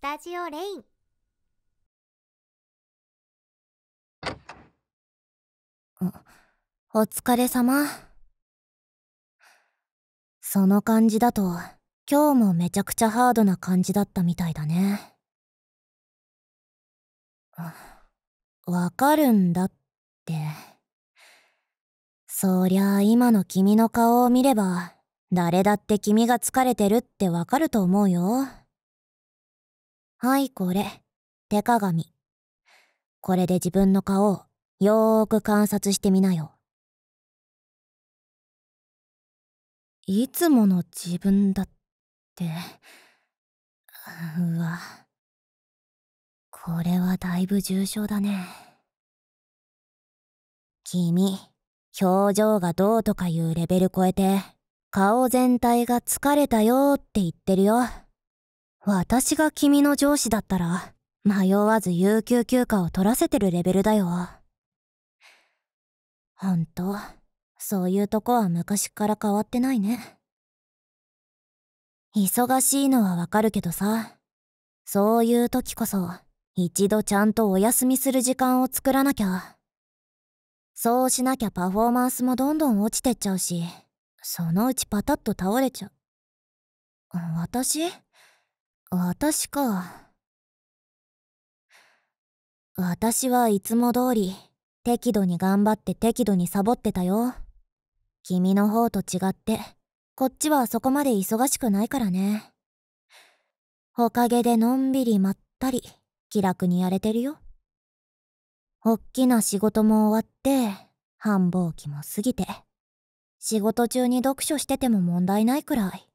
スタジオレインお疲れ様その感じだと今日もめちゃくちゃハードな感じだったみたいだねわかるんだってそりゃあ今の君の顔を見れば誰だって君が疲れてるってわかると思うよはい、これ。手鏡。これで自分の顔をよーく観察してみなよ。いつもの自分だって。うわ。これはだいぶ重症だね。君、表情がどうとかいうレベル超えて、顔全体が疲れたよって言ってるよ。私が君の上司だったら、迷わず有給休暇を取らせてるレベルだよ。ほんと、そういうとこは昔から変わってないね。忙しいのはわかるけどさ、そういう時こそ、一度ちゃんとお休みする時間を作らなきゃ。そうしなきゃパフォーマンスもどんどん落ちてっちゃうし、そのうちパタッと倒れちゃう。私私か。私はいつも通り、適度に頑張って適度にサボってたよ。君の方と違って、こっちはそこまで忙しくないからね。おかげでのんびりまったり、気楽にやれてるよ。おっきな仕事も終わって、繁忙期も過ぎて、仕事中に読書してても問題ないくらい。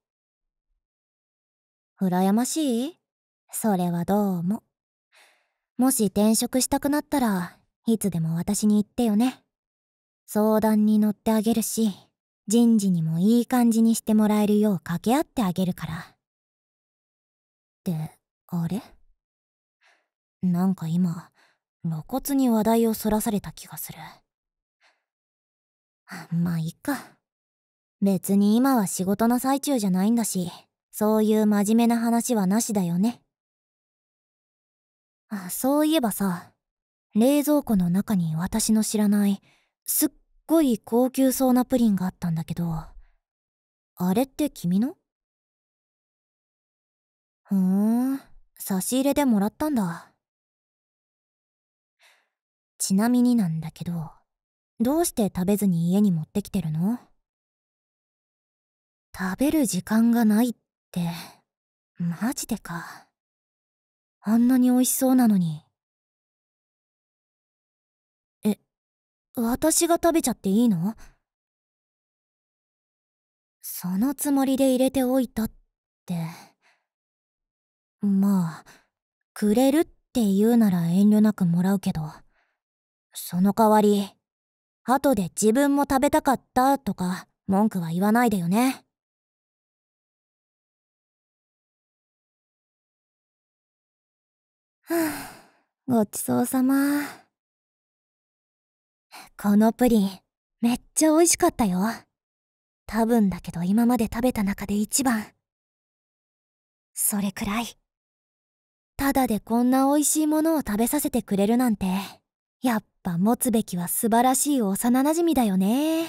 羨ましいそれはどうも。もし転職したくなったらいつでも私に言ってよね。相談に乗ってあげるし、人事にもいい感じにしてもらえるよう掛け合ってあげるから。ってあれなんか今、露骨に話題をそらされた気がする。まあ、いっか。別に今は仕事の最中じゃないんだし、そういう真面目な話はなしだよね。あ、そういえばさ、冷蔵庫の中に私の知らない、すっごい高級そうなプリンがあったんだけど、あれって君のふーん、差し入れでもらったんだ。ちなみになんだけど、どうして食べずに家に持ってきてるの食べる時間がないってってマジでかあんなに美味しそうなのにえ私が食べちゃっていいのそのつもりで入れておいたってまあくれるって言うなら遠慮なくもらうけどその代わり後で自分も食べたかったとか文句は言わないでよね。ごちそうさま。このプリン、めっちゃ美味しかったよ。多分だけど今まで食べた中で一番。それくらい。ただでこんな美味しいものを食べさせてくれるなんて、やっぱ持つべきは素晴らしい幼馴染だよね。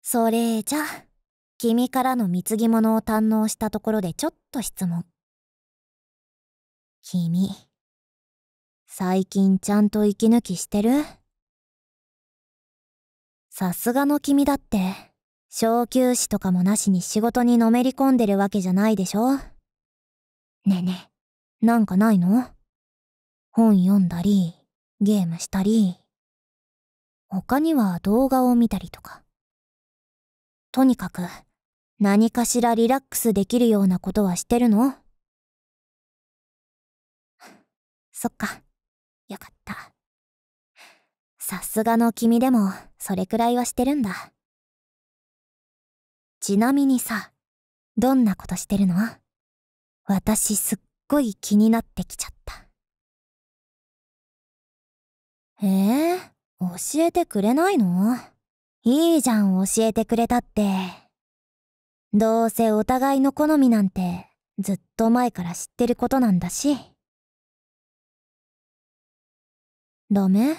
それじゃ、君からの貢ぎ物を堪能したところでちょっと質問。君。最近ちゃんと息抜きしてるさすがの君だって、昇級止とかもなしに仕事にのめり込んでるわけじゃないでしょねえねえ、なんかないの本読んだり、ゲームしたり、他には動画を見たりとか。とにかく、何かしらリラックスできるようなことはしてるのそっか。よかった。さすがの君でも、それくらいはしてるんだ。ちなみにさ、どんなことしてるの私すっごい気になってきちゃった。えー、教えてくれないのいいじゃん教えてくれたって。どうせお互いの好みなんてずっと前から知ってることなんだし。ダメ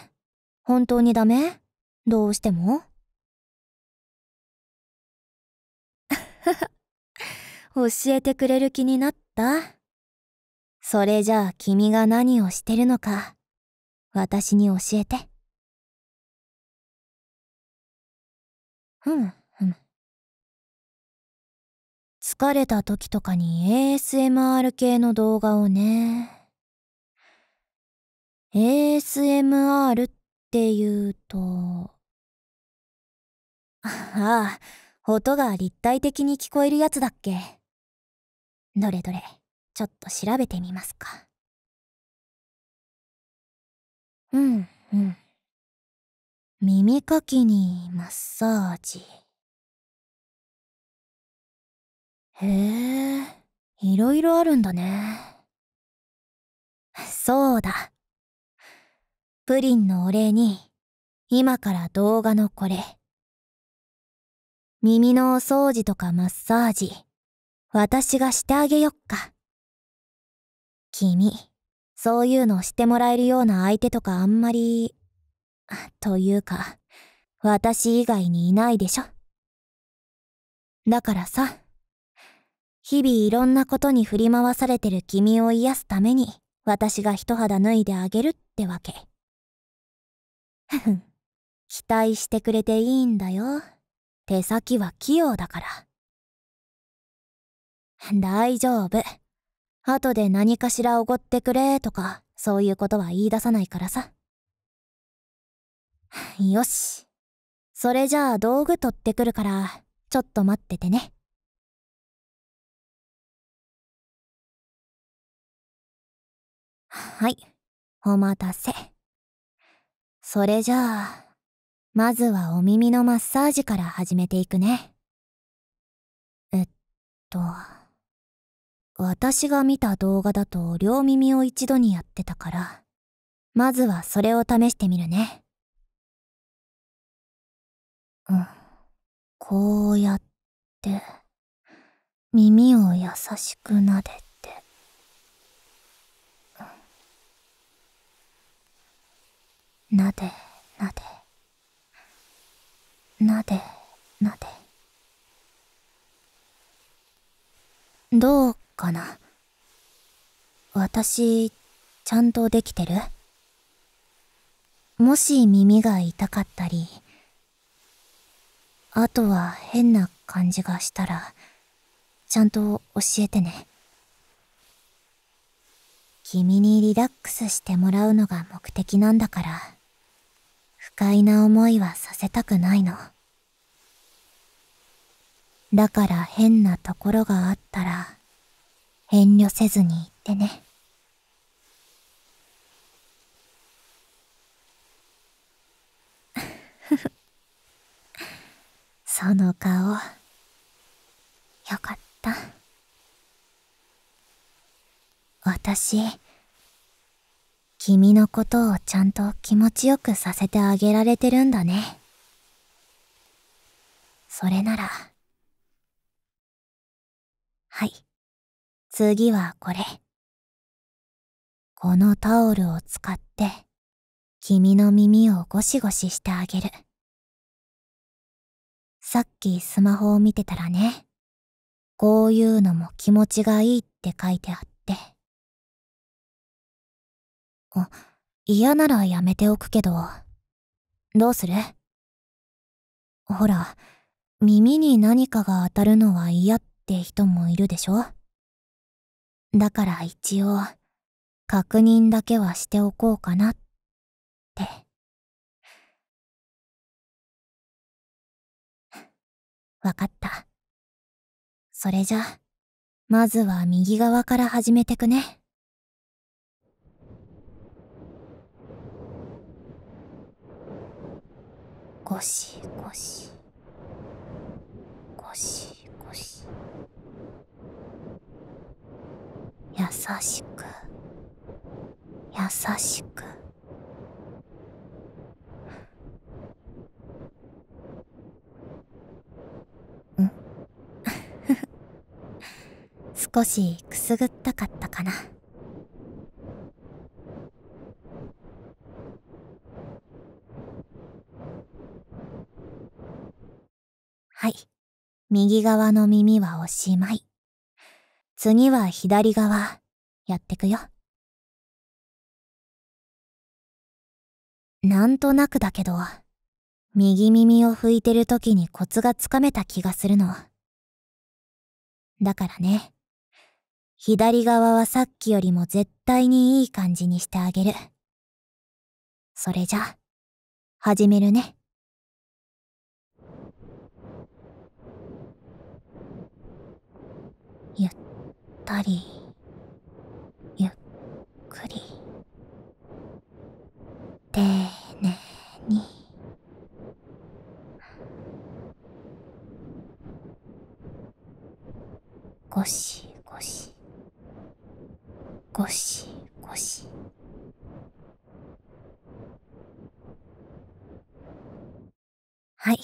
本当にダメどうしても 教えてくれる気になったそれじゃあ君が何をしてるのか私に教えてうんうん疲れた時とかに ASMR 系の動画をね ASMR っていうと、ああ、音が立体的に聞こえるやつだっけ。どれどれ、ちょっと調べてみますか。うん、うん。耳かきにマッサージ。へえ、いろいろあるんだね。そうだ。プリンのお礼に、今から動画のこれ。耳のお掃除とかマッサージ、私がしてあげよっか。君、そういうのしてもらえるような相手とかあんまり、というか、私以外にいないでしょ。だからさ、日々いろんなことに振り回されてる君を癒すために、私が一肌脱いであげるってわけ。期待してくれていいんだよ。手先は器用だから。大丈夫。後で何かしらおごってくれとか、そういうことは言い出さないからさ。よし。それじゃあ道具取ってくるから、ちょっと待っててね。はい。お待たせ。それじゃあ、まずはお耳のマッサージから始めていくね。えっと、私が見た動画だと両耳を一度にやってたから、まずはそれを試してみるね。うん。こうやって、耳を優しく撫でて。なでなでなでなでどうかな私ちゃんとできてるもし耳が痛かったりあとは変な感じがしたらちゃんと教えてね君にリラックスしてもらうのが目的なんだから。快な思いはさせたくないの。だから変なところがあったら、遠慮せずに言ってね。その顔、よかった。私、君のことをちゃんと気持ちよくさせてあげられてるんだね。それなら。はい。次はこれ。このタオルを使って、君の耳をゴシゴシしてあげる。さっきスマホを見てたらね、こういうのも気持ちがいいって書いてあった。嫌ならやめておくけど、どうするほら、耳に何かが当たるのは嫌って人もいるでしょだから一応、確認だけはしておこうかなって。わかった。それじゃ、まずは右側から始めてくね。ゴシゴシゴシゴシ優しく優しくん 少しくすぐったかったかなはい。右側の耳はおしまい。次は左側、やってくよ。なんとなくだけど、右耳を拭いてる時にコツがつかめた気がするの。だからね、左側はさっきよりも絶対にいい感じにしてあげる。それじゃ、始めるね。ったりゆっくり丁寧にゴシゴシゴシゴシはい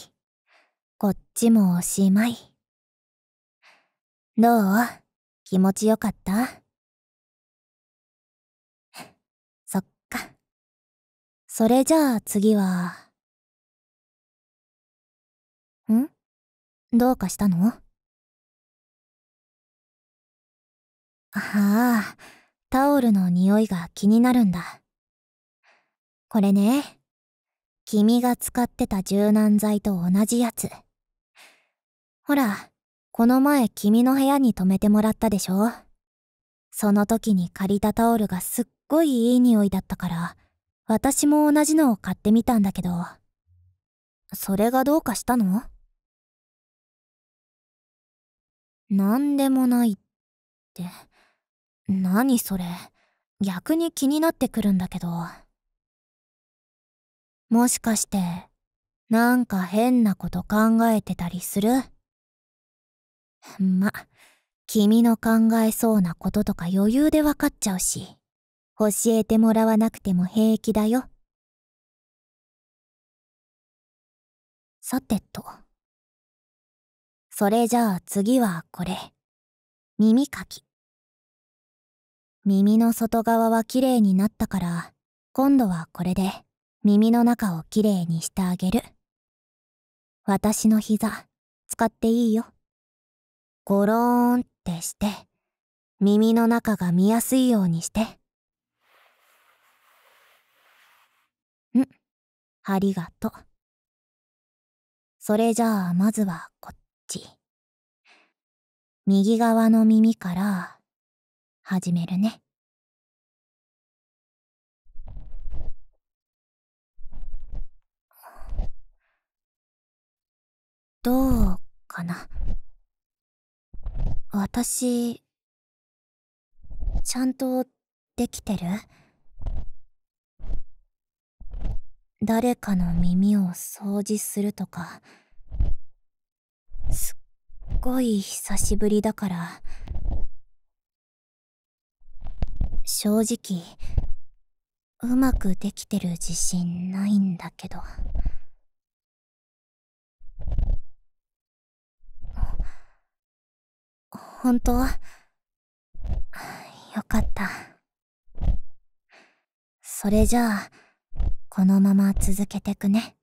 こっちもおしまいどう気持ちよかったそっか。それじゃあ次は。んどうかしたのああ、タオルの匂いが気になるんだ。これね、君が使ってた柔軟剤と同じやつ。ほら、この前君の部屋に泊めてもらったでしょその時に借りたタオルがすっごいいい匂いだったから、私も同じのを買ってみたんだけど。それがどうかしたのなんでもないって。何それ。逆に気になってくるんだけど。もしかして、なんか変なこと考えてたりするま、君の考えそうなこととか余裕で分かっちゃうし、教えてもらわなくても平気だよ。さてと。それじゃあ次はこれ。耳かき。耳の外側は綺麗になったから、今度はこれで耳の中を綺麗にしてあげる。私の膝、使っていいよ。ゴローンってして、耳の中が見やすいようにして。ん、ありがと。う。それじゃあまずはこっち。右側の耳から始めるね。どうかな。私、ちゃんとできてる誰かの耳を掃除するとか、すっごい久しぶりだから、正直、うまくできてる自信ないんだけど。本当よかった。それじゃあ、このまま続けてくね。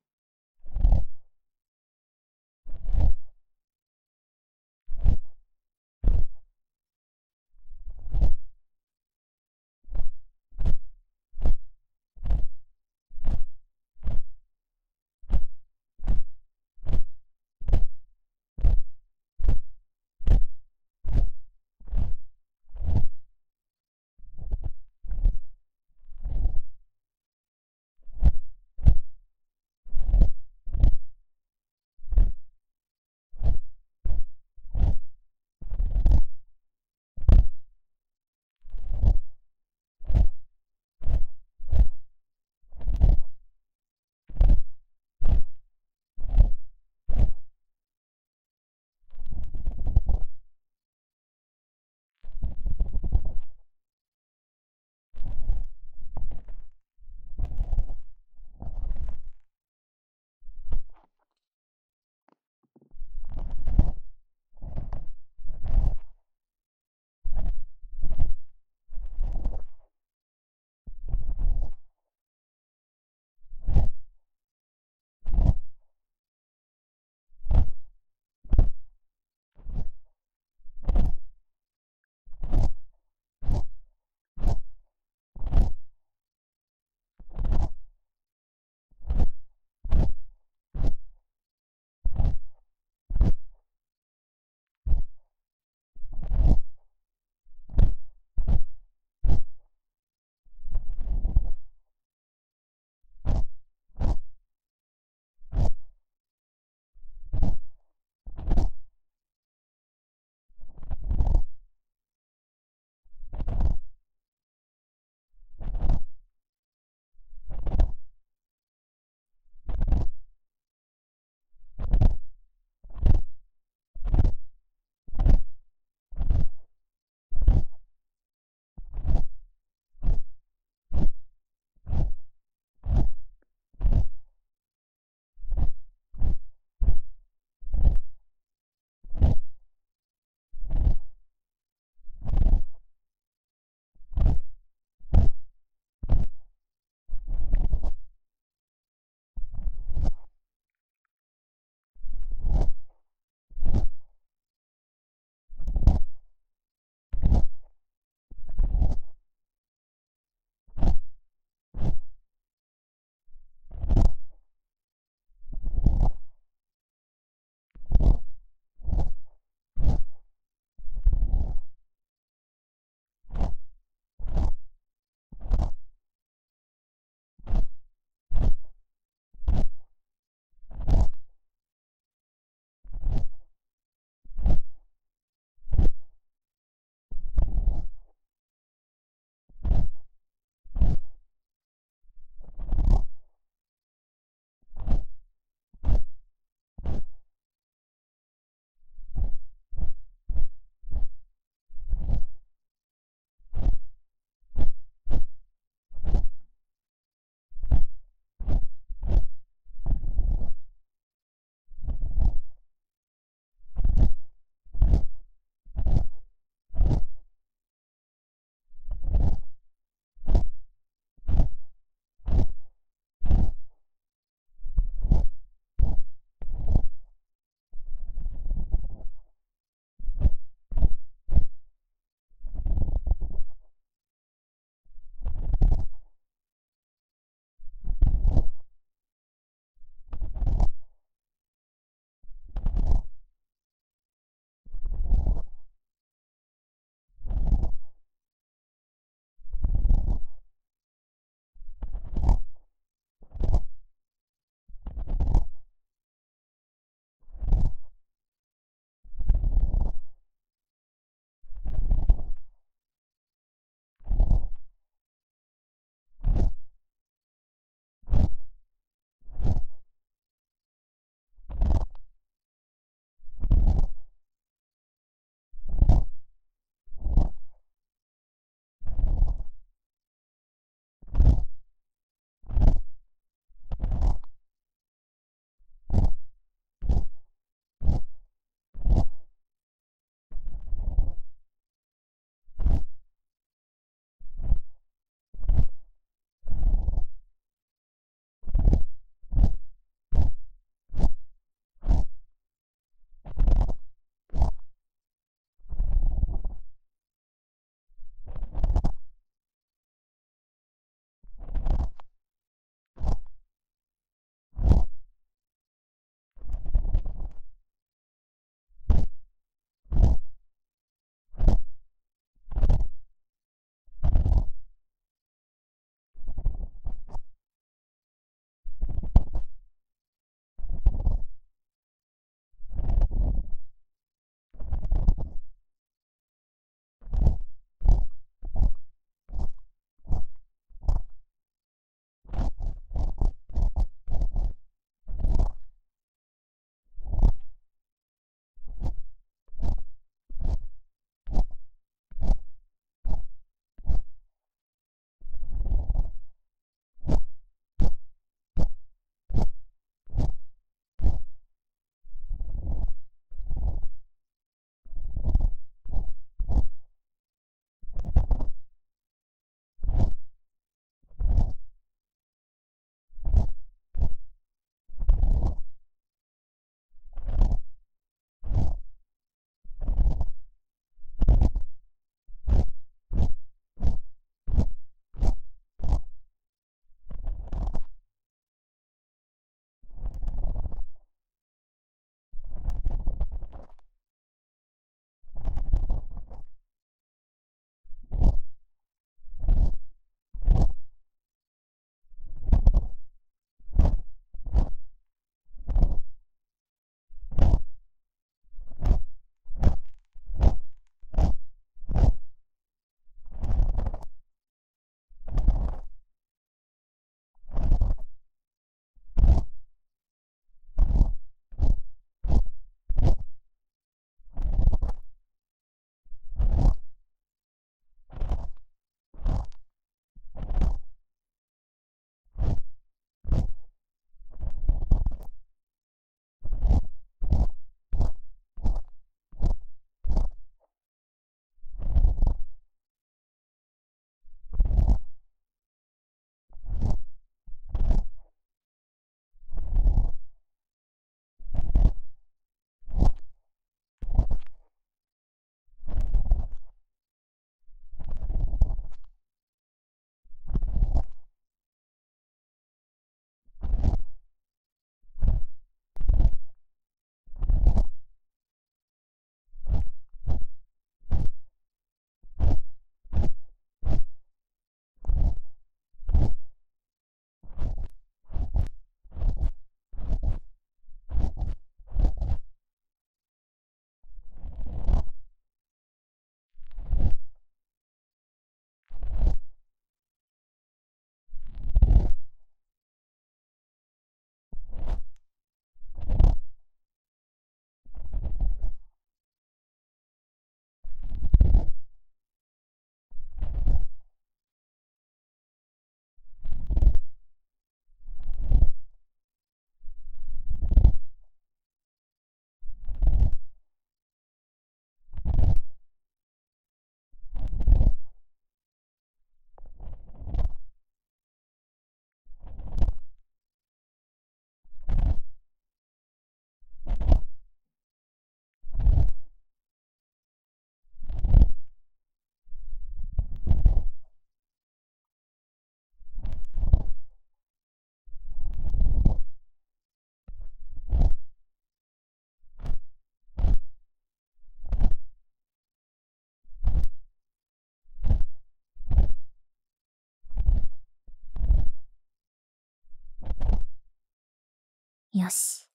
よし。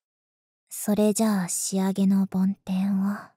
それじゃあ仕上げの梵天を。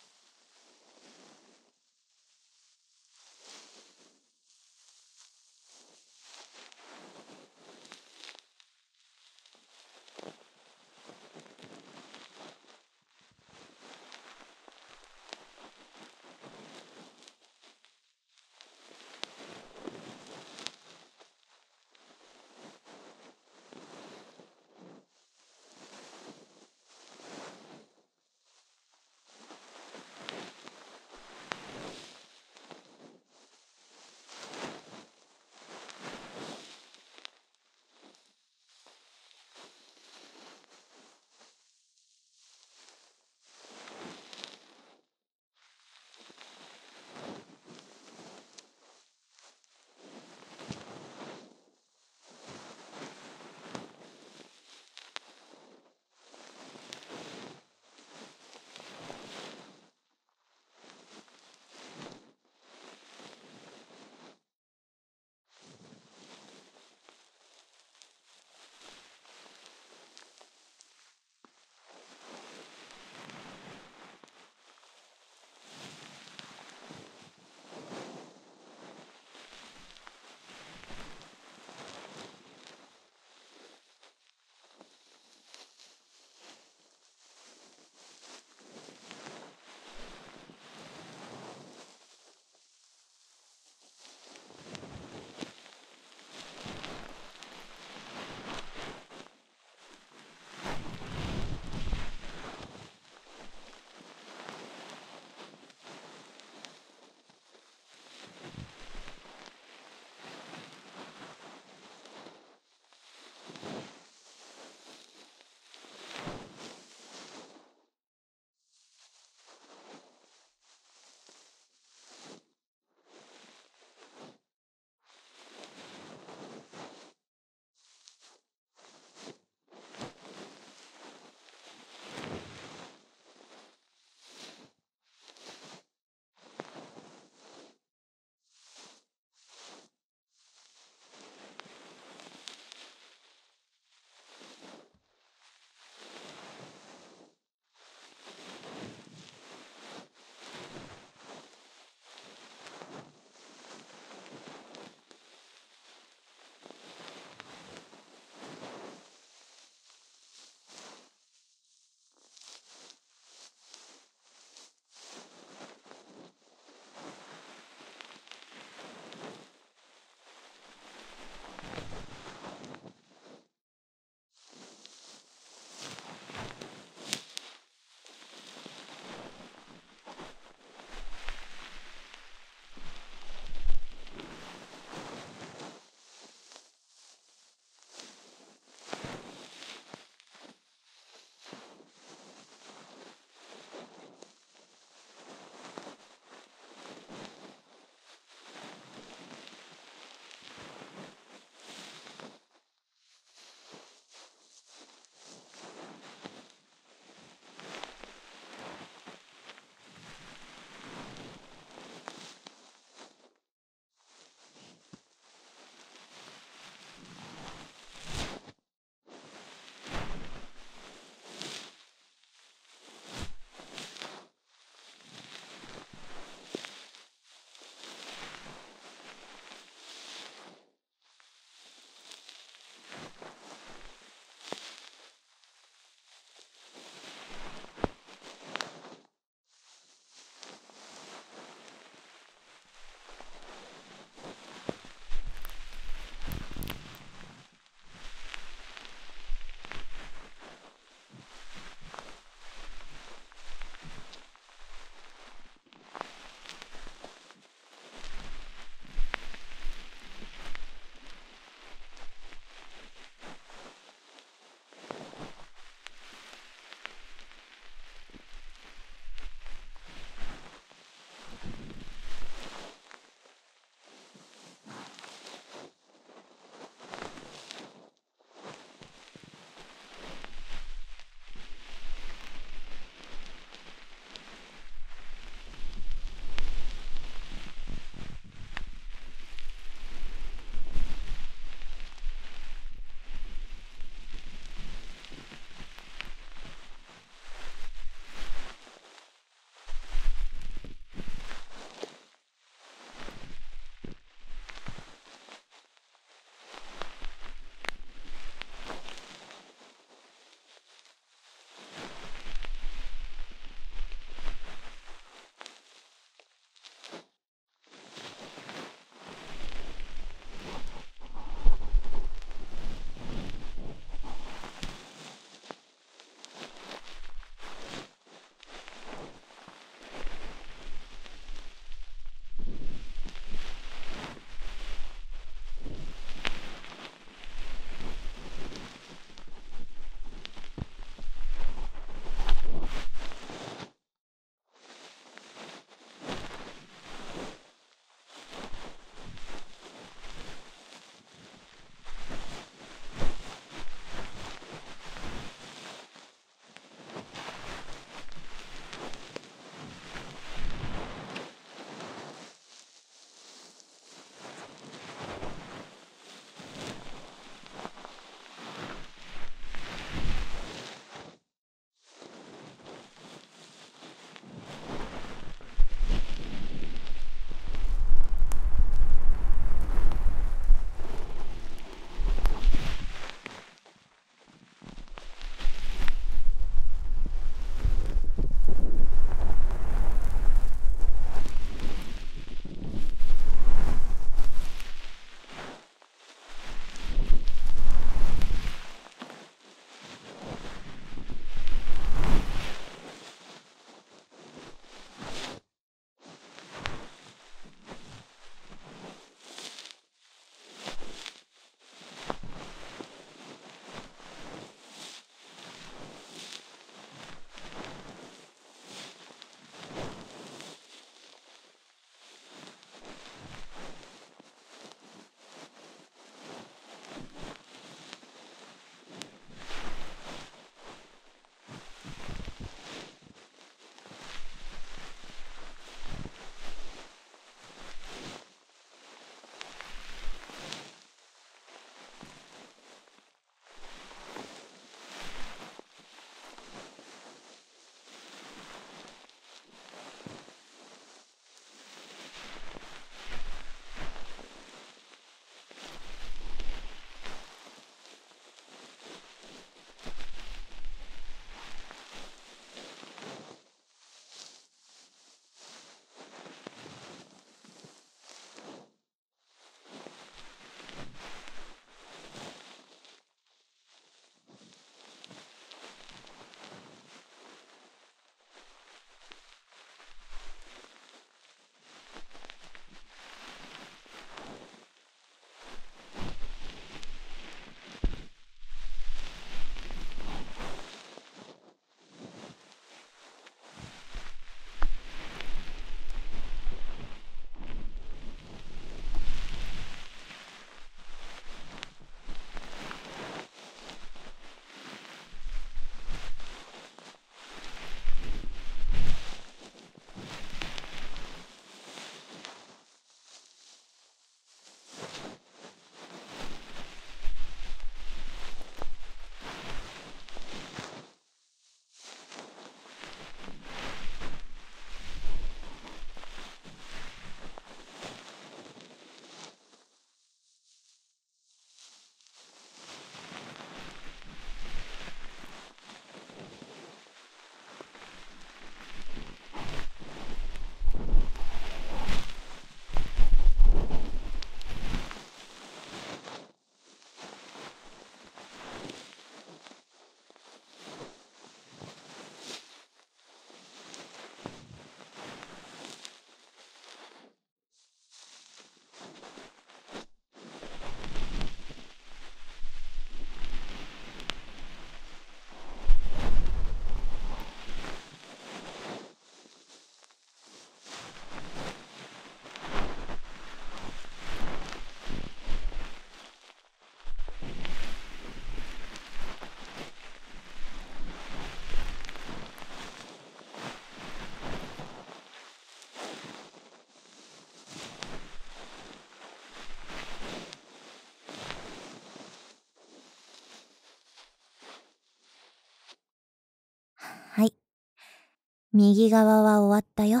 右側は終わったよ。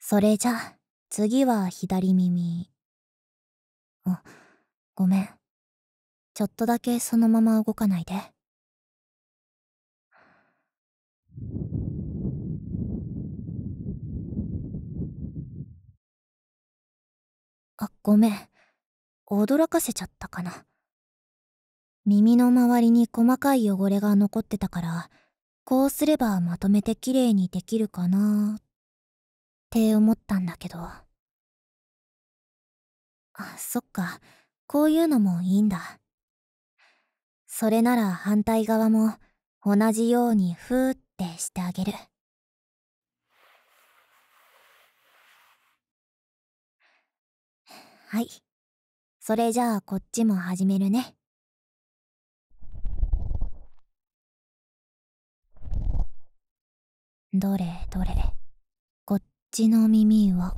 それじゃ次は左耳。あ、ごめん。ちょっとだけそのまま動かないで。あ、ごめん。驚かせちゃったかな。耳の周りに細かい汚れが残ってたから、こうすればまとめて綺麗にできるかなって思ったんだけど。あ、そっか。こういうのもいいんだ。それなら反対側も同じようにふーってしてあげる。はい。それじゃあこっちも始めるね。どれどれこっちの耳は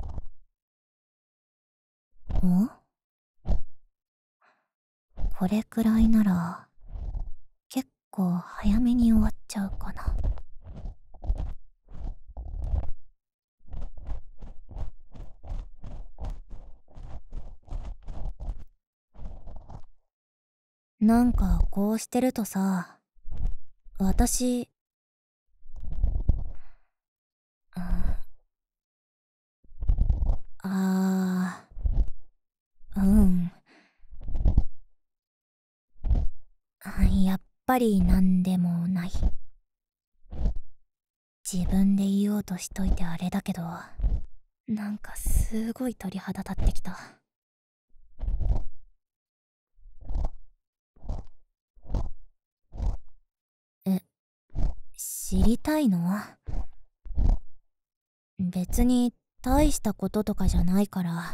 これくらいなら結構早めに終わっちゃうかななんかこうしてるとさ私あーうんやっぱり何でもない自分で言おうとしといてあれだけどなんかすごい鳥肌立ってきたえ知りたいの別に大したこととかじゃないから。っ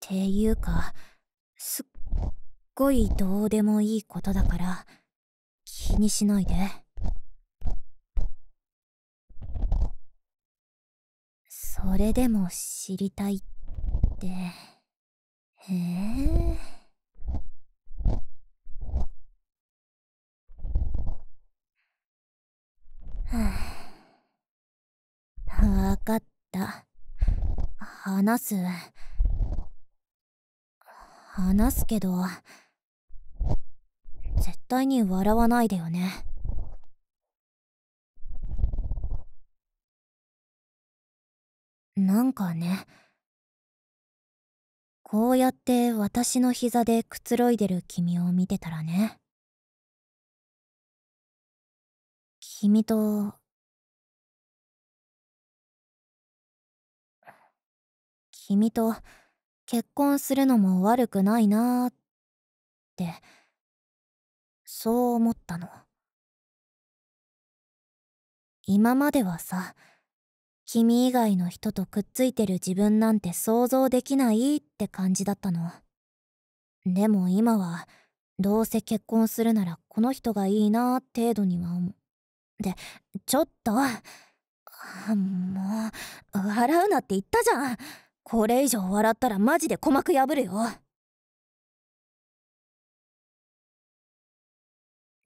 ていうか、すっごいどうでもいいことだから、気にしないで。それでも知りたいって。へえ。はあわかった。話す。話すけど、絶対に笑わないでよね。なんかね、こうやって私の膝でくつろいでる君を見てたらね。君と君と結婚するのも悪くないなーってそう思ったの今まではさ君以外の人とくっついてる自分なんて想像できないって感じだったのでも今はどうせ結婚するならこの人がいいな程度には思うでちょっともう笑うなって言ったじゃんこれ以上笑ったらマジで鼓膜破るよ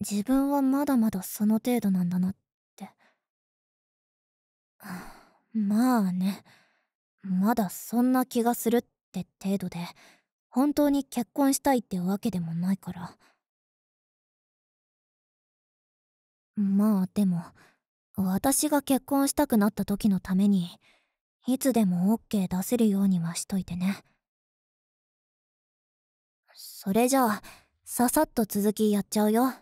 自分はまだまだその程度なんだなってまあねまだそんな気がするって程度で本当に結婚したいってわけでもないからまあでも私が結婚したくなった時のためにいつでも OK 出せるようにはしといてね。それじゃあ、ささっと続きやっちゃうよ。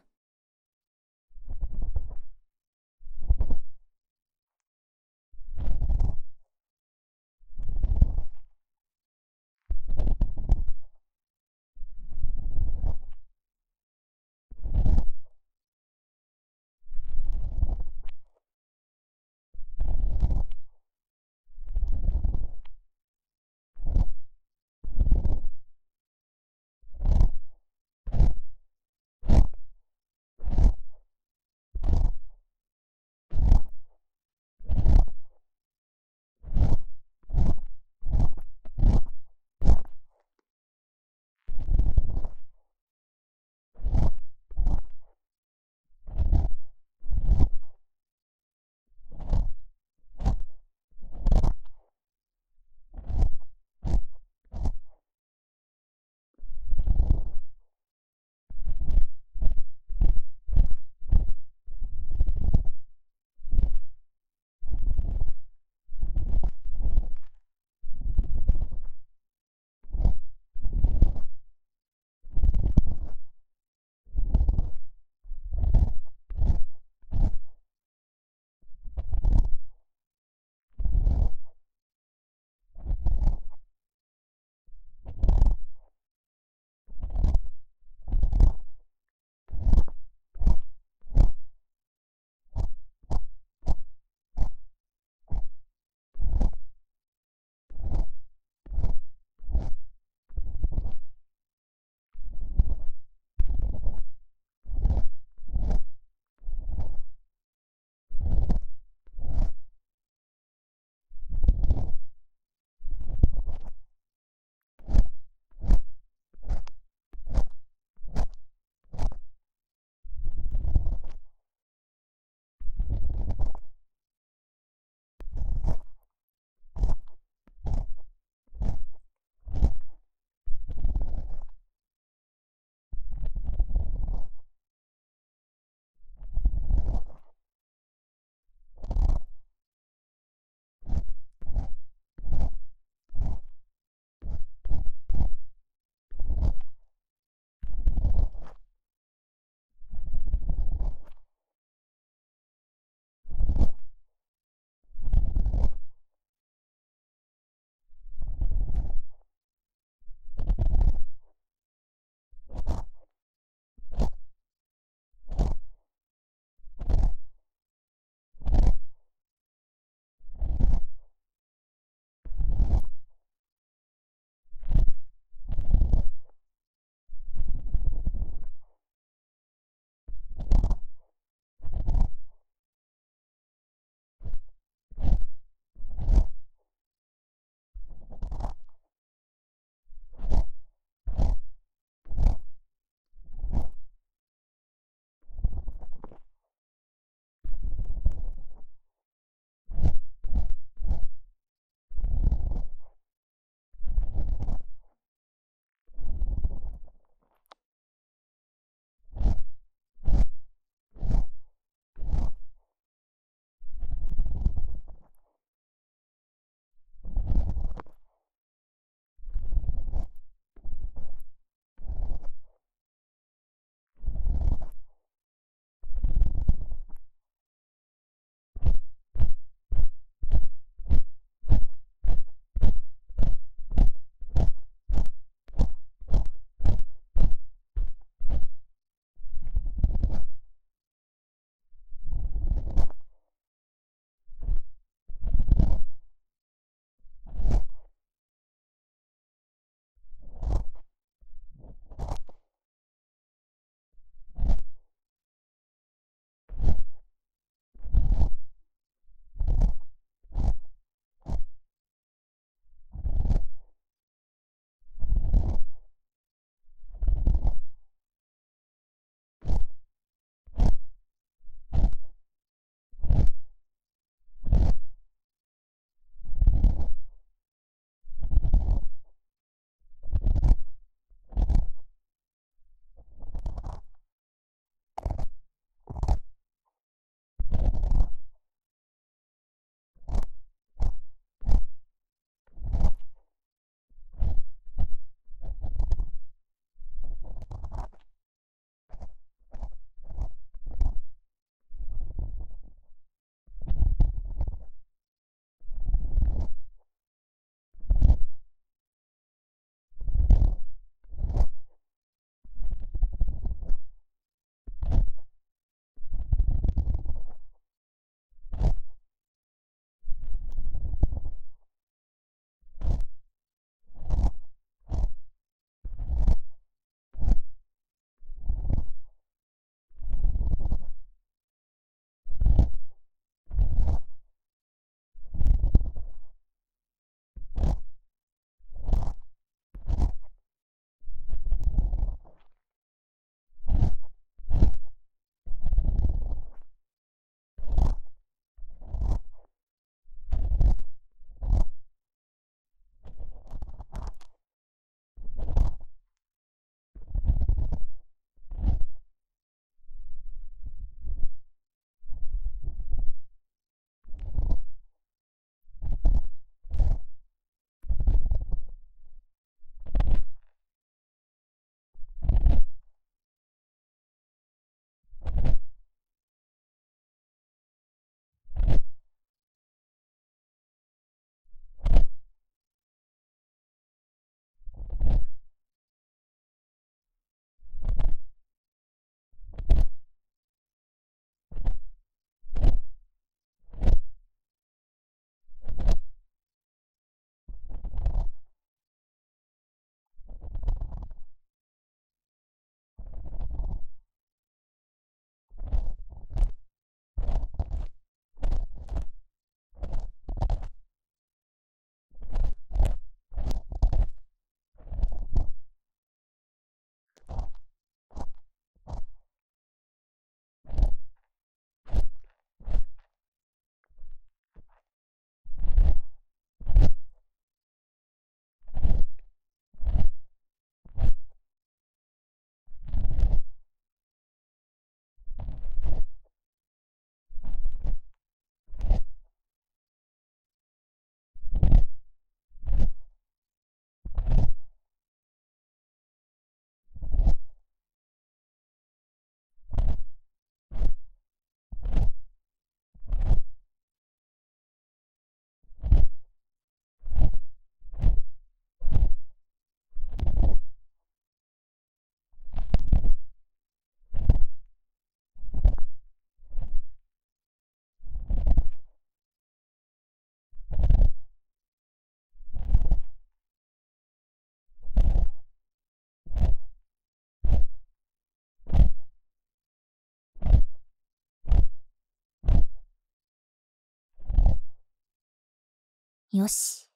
よし。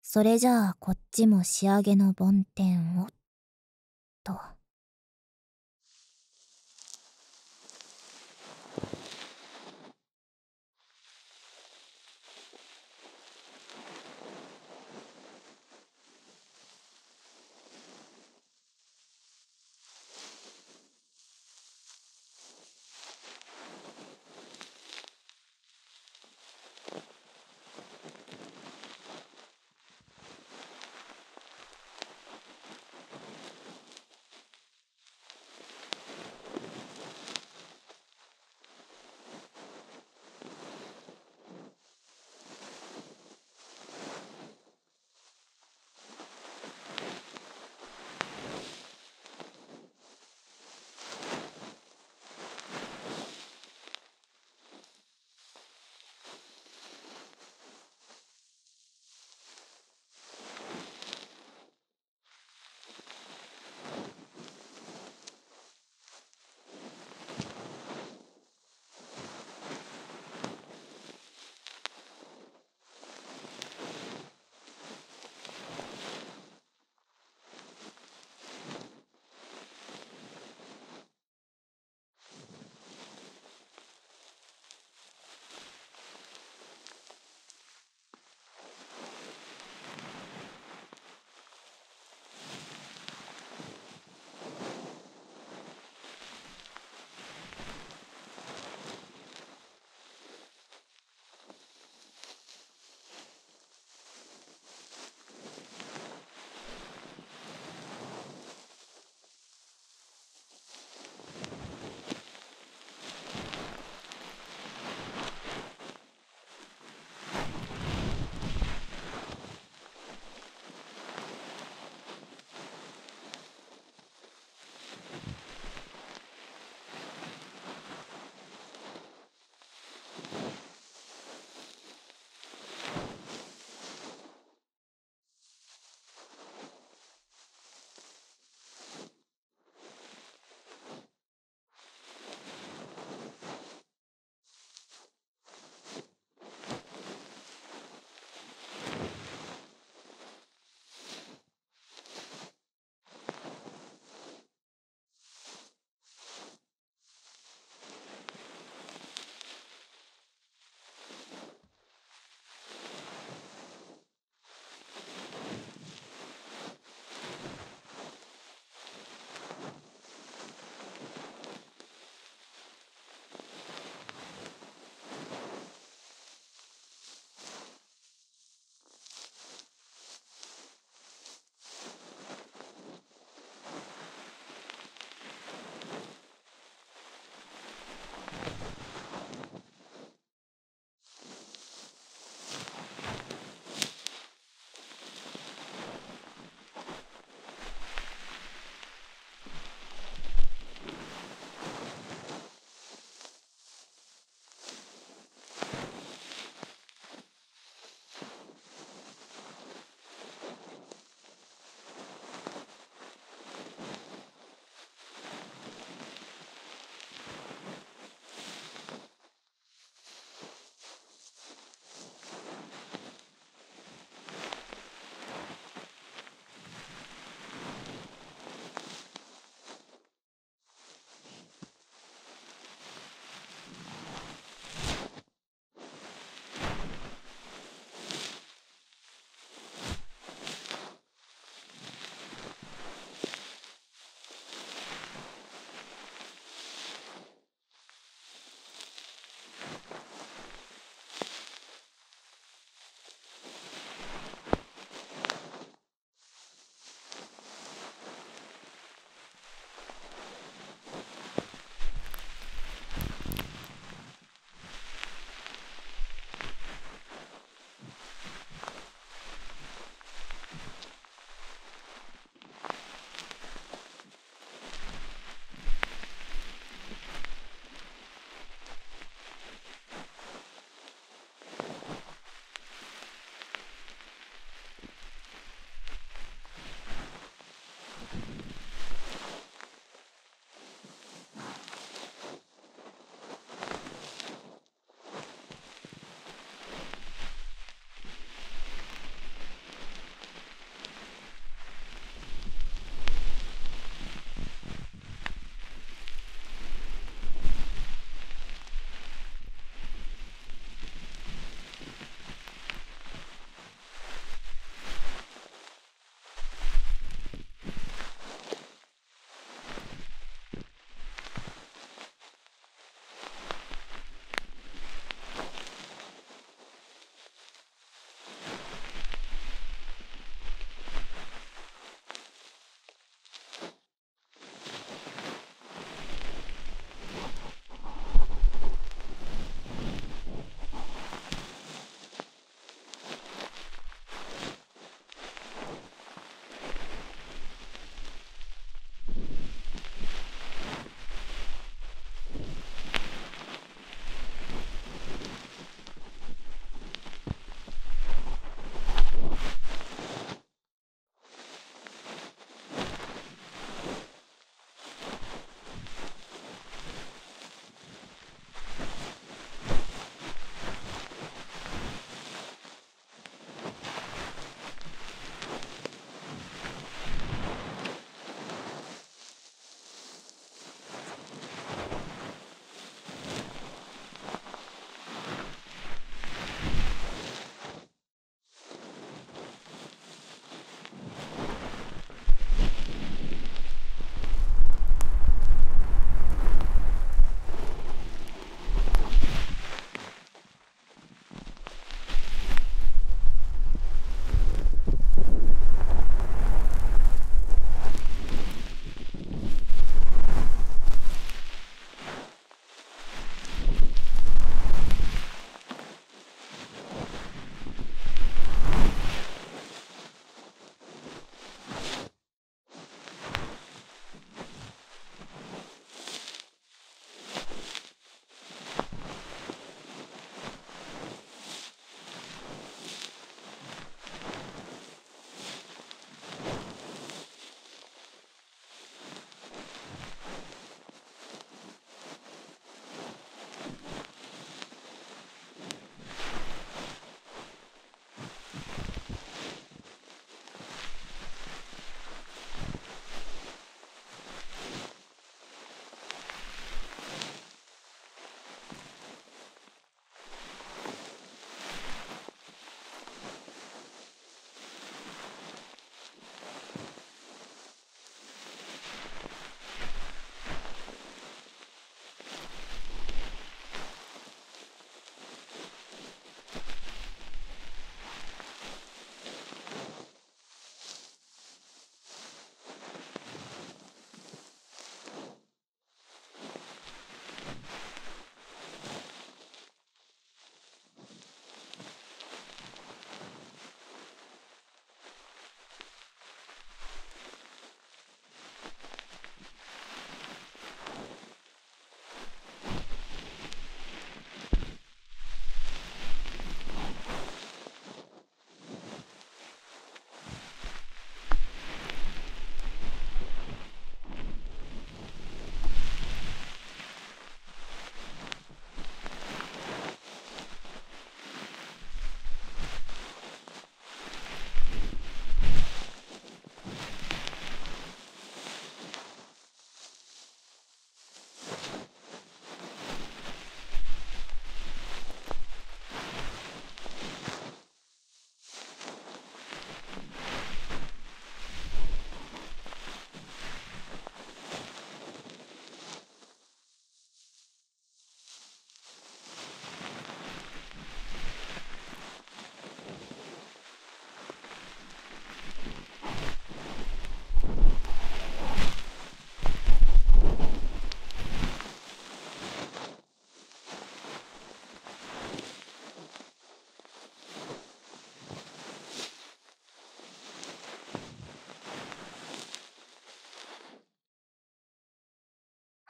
それじゃあこっちも仕上げの梵天を。と。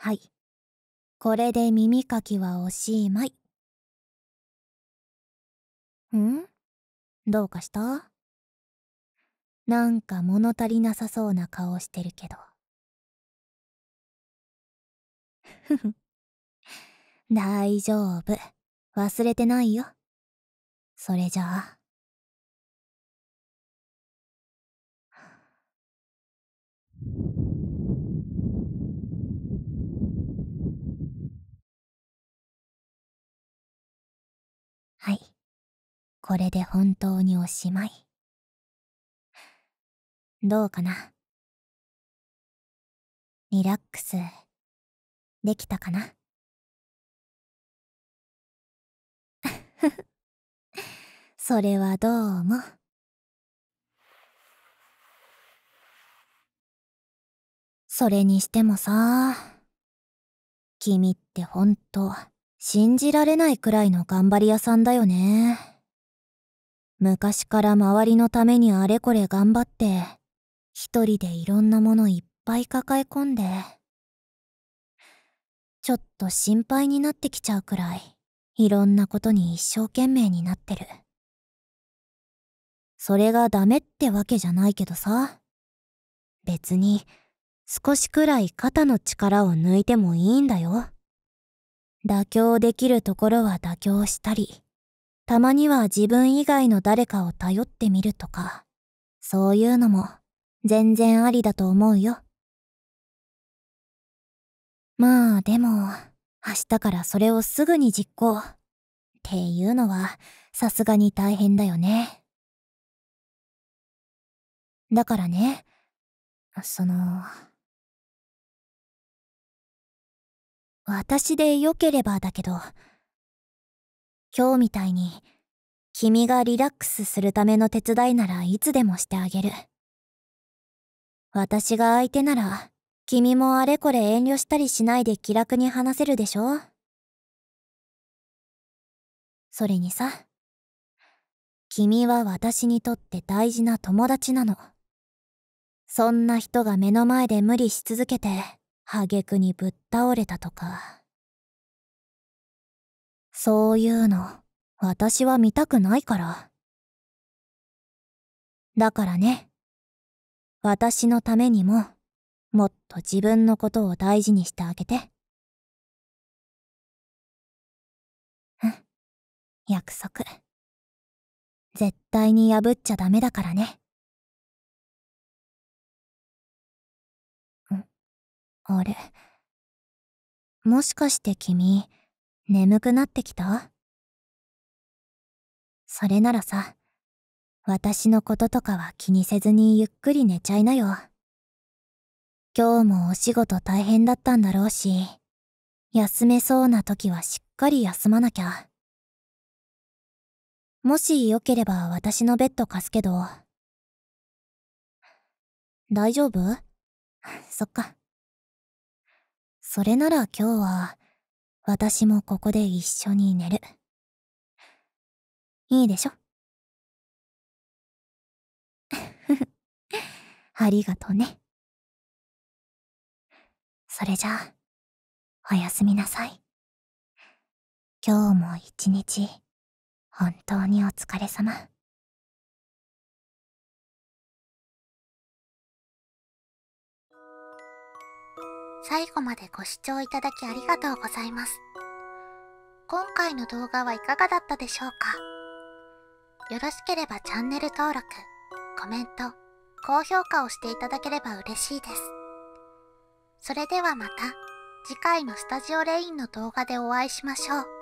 はい。これで耳かきはおしまい。んどうかしたなんか物足りなさそうな顔してるけど。ふふ。大丈夫。忘れてないよ。それじゃあ。これで本当におしまいどうかなリラックスできたかな それはどうも。それにしてもさ君って本当信じられないくらいの頑張り屋さんだよね。昔から周りのためにあれこれ頑張って、一人でいろんなものいっぱい抱え込んで、ちょっと心配になってきちゃうくらい、いろんなことに一生懸命になってる。それがダメってわけじゃないけどさ。別に、少しくらい肩の力を抜いてもいいんだよ。妥協できるところは妥協したり、たまには自分以外の誰かを頼ってみるとか、そういうのも全然ありだと思うよ。まあでも、明日からそれをすぐに実行。っていうのは、さすがに大変だよね。だからね、その、私で良ければだけど、今日みたいに、君がリラックスするための手伝いならいつでもしてあげる。私が相手なら、君もあれこれ遠慮したりしないで気楽に話せるでしょそれにさ、君は私にとって大事な友達なの。そんな人が目の前で無理し続けて、挙句にぶっ倒れたとか。そういうの、私は見たくないから。だからね、私のためにも、もっと自分のことを大事にしてあげて。うん。約束。絶対に破っちゃダメだからね。んあれ。もしかして君、眠くなってきたそれならさ、私のこととかは気にせずにゆっくり寝ちゃいなよ。今日もお仕事大変だったんだろうし、休めそうな時はしっかり休まなきゃ。もしよければ私のベッド貸すけど。大丈夫 そっか。それなら今日は、私もここで一緒に寝る。いいでしょ ありがとね。それじゃあ、おやすみなさい。今日も一日、本当にお疲れ様。最後までご視聴いただきありがとうございます。今回の動画はいかがだったでしょうかよろしければチャンネル登録、コメント、高評価をしていただければ嬉しいです。それではまた次回のスタジオレインの動画でお会いしましょう。